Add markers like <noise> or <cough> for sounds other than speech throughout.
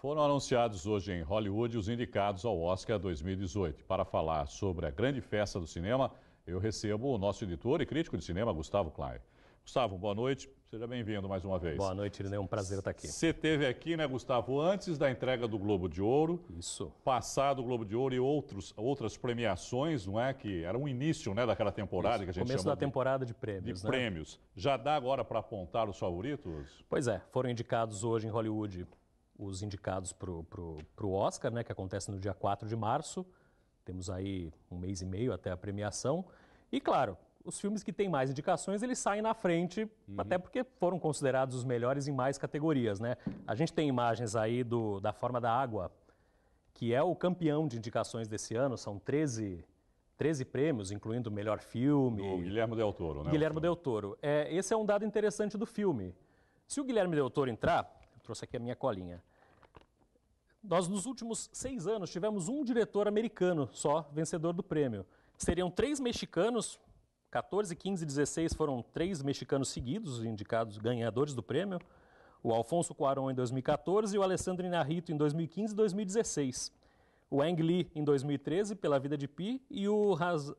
Foram anunciados hoje em Hollywood os indicados ao Oscar 2018. Para falar sobre a grande festa do cinema, eu recebo o nosso editor e crítico de cinema, Gustavo Klein. Gustavo, boa noite. Seja bem-vindo mais uma vez. Boa noite, É um prazer estar aqui. Você esteve aqui, né, Gustavo, antes da entrega do Globo de Ouro. Isso. Passado o Globo de Ouro e outros, outras premiações, não é? Que era um início né, daquela temporada Isso. que a gente Começo da de, temporada de prêmios. De né? prêmios. Já dá agora para apontar os favoritos? Pois é. Foram indicados hoje em Hollywood os indicados para o Oscar, né, que acontece no dia 4 de março. Temos aí um mês e meio até a premiação. E, claro, os filmes que têm mais indicações, eles saem na frente, uhum. até porque foram considerados os melhores em mais categorias, né? A gente tem imagens aí do, da Forma da Água, que é o campeão de indicações desse ano, são 13, 13 prêmios, incluindo o melhor filme... O Guilherme Del Toro, né? Guilherme Del Toro. É, esse é um dado interessante do filme. Se o Guilherme Del Toro entrar, trouxe aqui a minha colinha. Nós, nos últimos seis anos, tivemos um diretor americano só vencedor do prêmio. Seriam três mexicanos, 14, 15 e 16 foram três mexicanos seguidos, indicados ganhadores do prêmio. O Alfonso Cuarón em 2014 e o Alessandro Inarrito em 2015 e 2016. O Ang Lee em 2013 pela Vida de Pi e o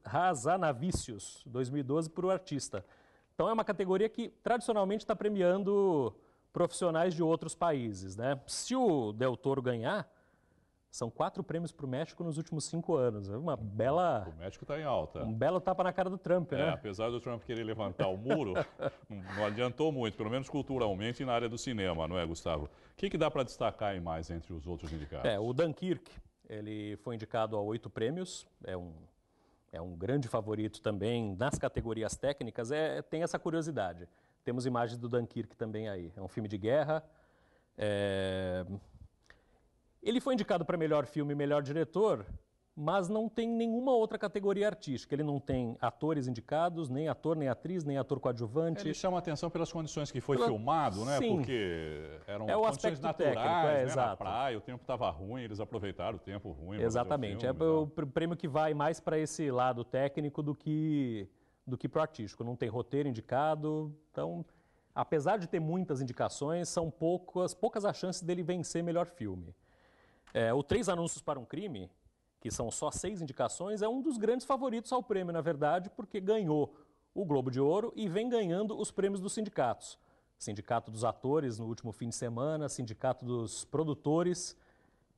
Razanavicius 2012 por O Artista. Então é uma categoria que tradicionalmente está premiando profissionais de outros países. Né? Se o Del Toro ganhar, são quatro prêmios para o México nos últimos cinco anos. É uma bela. O México está em alta. Um belo tapa na cara do Trump, é, né? É, apesar do Trump querer levantar o muro, <laughs> hum, não adiantou muito, pelo menos culturalmente e na área do cinema, não é, Gustavo? O que, que dá para destacar aí mais entre os outros indicados? É, o Dunkirk, ele foi indicado a oito prêmios, é um, é um grande favorito também nas categorias técnicas. É, tem essa curiosidade. Temos imagens do Dunkirk também aí. É um filme de guerra. É... Ele foi indicado para melhor filme e melhor diretor, mas não tem nenhuma outra categoria artística. Ele não tem atores indicados, nem ator, nem atriz, nem ator coadjuvante. Ele chama atenção pelas condições que foi Pela... filmado, né? Sim. Porque eram é condições naturais, técnico, né? é, né? Exato. na praia, o tempo estava ruim, eles aproveitaram o tempo ruim. Exatamente. É o filme, é o prêmio que vai mais para esse lado técnico do que do que para o artístico. Não tem roteiro indicado, então, apesar de ter muitas indicações, são poucas, poucas as chances dele vencer melhor filme. É, o Três Anúncios para um Crime, que são só seis indicações, é um dos grandes favoritos ao prêmio, na verdade, porque ganhou o Globo de Ouro e vem ganhando os prêmios dos sindicatos. Sindicato dos atores no último fim de semana, sindicato dos produtores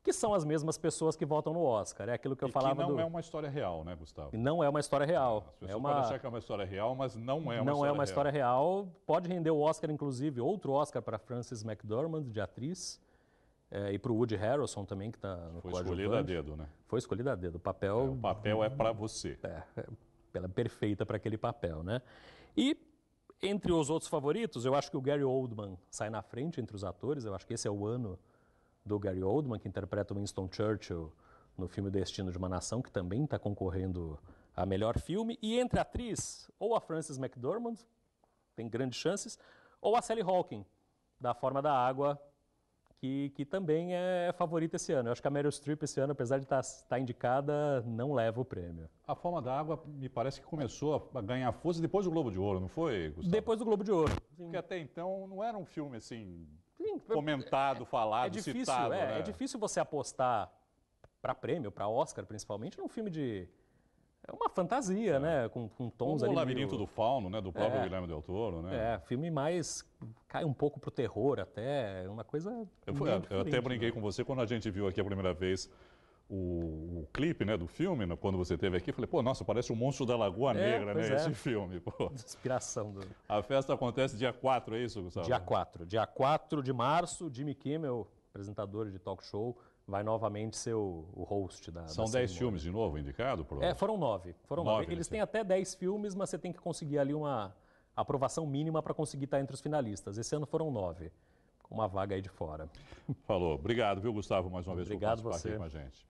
que são as mesmas pessoas que votam no Oscar. É aquilo que eu e falava. Que não do... é uma história real, né, Gustavo? Não é uma história real. As pessoas é uma... podem achar que é uma história real, mas não é uma não é história real. Não é uma real. história real. Pode render o Oscar, inclusive, outro Oscar para Frances McDormand, de atriz, é, e para o Woody Harrelson também, que está no Foi escolhida a dedo, né? Foi escolhida a dedo. O papel. É, o papel é para você. É, é, ela é perfeita para aquele papel, né? E. Entre os outros favoritos, eu acho que o Gary Oldman sai na frente entre os atores. Eu acho que esse é o ano do Gary Oldman, que interpreta Winston Churchill no filme Destino de uma Nação, que também está concorrendo a melhor filme. E entre a atriz, ou a Frances McDormand, tem grandes chances, ou a Sally Hawking, da Forma da Água, que, que também é favorita esse ano. Eu acho que a Meryl Streep esse ano, apesar de estar tá, tá indicada, não leva o prêmio. A Forma da Água me parece que começou a ganhar força depois do Globo de Ouro, não foi, Gustavo? Depois do Globo de Ouro. Sim. Porque até então não era um filme assim comentado, é, é, falado, é difícil, citado. É, né? é difícil você apostar para prêmio, para Oscar principalmente, num filme de é uma fantasia, né? é. né? Com, com tons ali. O Labirinto meio... do Fauno, né? Do próprio é. Guilherme Del Toro, né? É, filme mais. cai um pouco pro terror até. É uma coisa. Eu, eu até brinquei né? com você quando a gente viu aqui a primeira vez o, o, clipe né, do filme, né, quando você teve aqui, falei, pô, nossa, parece o Monstro da Lagoa é, Negra, né, é, né? É. Esse filme, pô. <laughs> Inspiração do... A festa acontece dia 4, é isso, Gustavo? Dia 4. Dia 4 de março, Jimmy Kimmel, apresentador de talk show, vai novamente ser o, o host da. São 10 filmes de novo indicado? Pro... É, foram 9. Foram 9. Eles têm até 10 filmes, mas você tem que conseguir ali uma aprovação mínima para conseguir estar tá entre os finalistas. Esse ano foram 9. Com uma vaga aí de fora. Falou. Obrigado, viu, Gustavo, mais uma vez Obrigado por participar você. aqui com a gente.